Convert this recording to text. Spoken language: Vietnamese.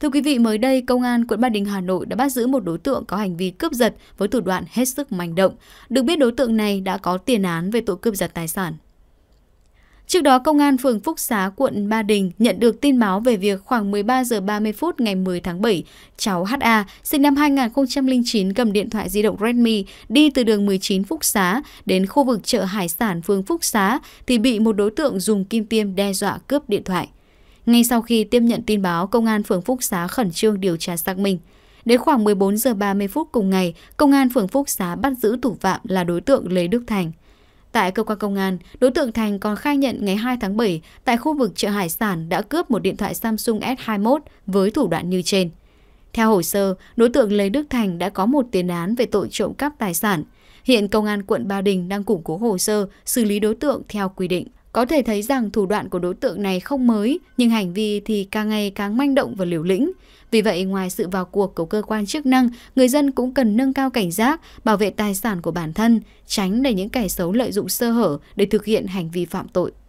Thưa quý vị, mới đây, Công an quận Ba Đình, Hà Nội đã bắt giữ một đối tượng có hành vi cướp giật với thủ đoạn hết sức manh động. Được biết đối tượng này đã có tiền án về tội cướp giật tài sản. Trước đó, Công an phường Phúc Xá, quận Ba Đình nhận được tin báo về việc khoảng 13 giờ 30 phút ngày 10 tháng 7, cháu HA, sinh năm 2009, cầm điện thoại di động Redmi, đi từ đường 19 Phúc Xá đến khu vực chợ Hải sản phường Phúc Xá thì bị một đối tượng dùng kim tiêm đe dọa cướp điện thoại. Ngay sau khi tiếp nhận tin báo, công an phường Phúc Xá khẩn trương điều tra xác minh. Đến khoảng 14 giờ 30 phút cùng ngày, công an phường Phúc Xá bắt giữ thủ phạm là đối tượng Lê Đức Thành. Tại cơ quan công an, đối tượng Thành còn khai nhận ngày 2 tháng 7 tại khu vực chợ hải sản đã cướp một điện thoại Samsung S21 với thủ đoạn như trên. Theo hồ sơ, đối tượng Lê Đức Thành đã có một tiền án về tội trộm cắp tài sản. Hiện công an quận Ba Đình đang củng cố hồ sơ xử lý đối tượng theo quy định. Có thể thấy rằng thủ đoạn của đối tượng này không mới, nhưng hành vi thì càng ngày càng manh động và liều lĩnh. Vì vậy, ngoài sự vào cuộc của cơ quan chức năng, người dân cũng cần nâng cao cảnh giác, bảo vệ tài sản của bản thân, tránh để những kẻ xấu lợi dụng sơ hở để thực hiện hành vi phạm tội.